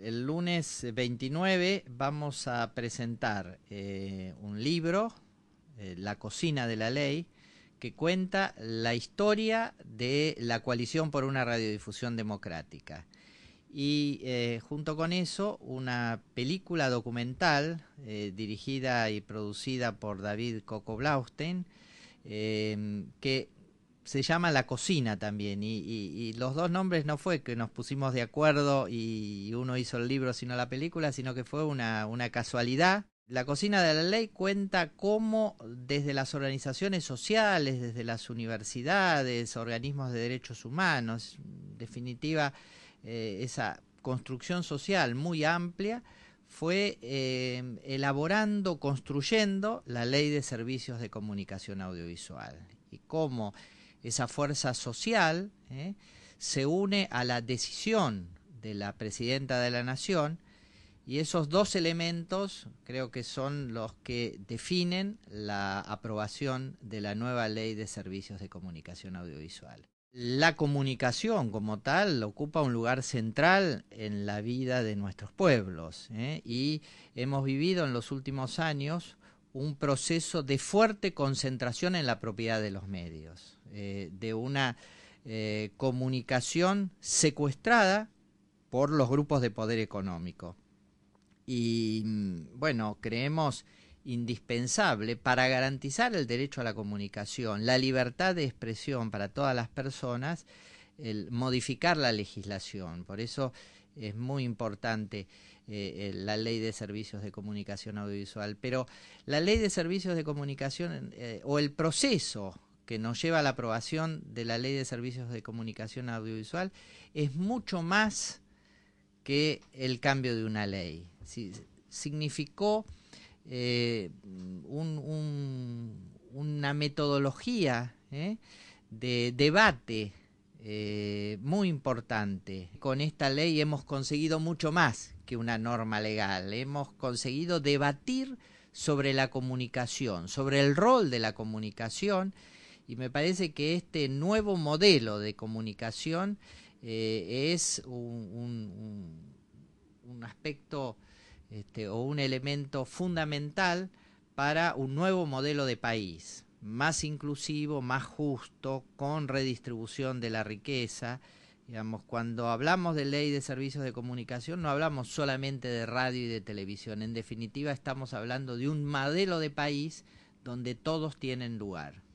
el lunes 29 vamos a presentar eh, un libro, eh, La cocina de la ley, que cuenta la historia de la coalición por una radiodifusión democrática. Y eh, junto con eso, una película documental dirigida y producida por David Coco Blaustein, que se llama La Cocina también. Y, los dos nombres no fue que nos pusimos de acuerdo y uno hizo el libro, sino la película, sino que fue una, casualidad. La Cocina de la Ley cuenta cómo desde las organizaciones sociales, desde las universidades, organismos de derechos humanos, en definitiva, eh, esa construcción social muy amplia, fue eh, elaborando, construyendo la ley de servicios de comunicación audiovisual y cómo esa fuerza social ¿eh? se une a la decisión de la presidenta de la nación y esos dos elementos creo que son los que definen la aprobación de la nueva ley de servicios de comunicación audiovisual. La comunicación como tal ocupa un lugar central en la vida de nuestros pueblos ¿eh? y hemos vivido en los últimos años un proceso de fuerte concentración en la propiedad de los medios. Eh, de una eh, comunicación secuestrada por los grupos de poder económico. Y mm, bueno, creemos indispensable para garantizar el derecho a la comunicación, la libertad de expresión para todas las personas, modificar la legislación. Por eso es muy importante eh, la ley de servicios de comunicación audiovisual. Pero la ley de servicios de comunicación o el proceso que nos lleva a la aprobación de la Ley de Servicios de Comunicación Audiovisual es mucho más que el cambio de una ley. significó eh, una metodología eh, de debate eh, muy importante. Con esta ley hemos conseguido mucho más que una norma legal. Hemos conseguido debatir sobre la comunicación, sobre el rol de la comunicación y me parece que este nuevo modelo de comunicación eh, es un, aspecto este, o un elemento fundamental para un nuevo modelo de país, más inclusivo, más justo, con redistribución de la riqueza. cuando hablamos de ley de servicios de comunicación, no hablamos solamente de radio y de televisión. En definitiva, estamos hablando de un modelo de país donde todos tienen lugar.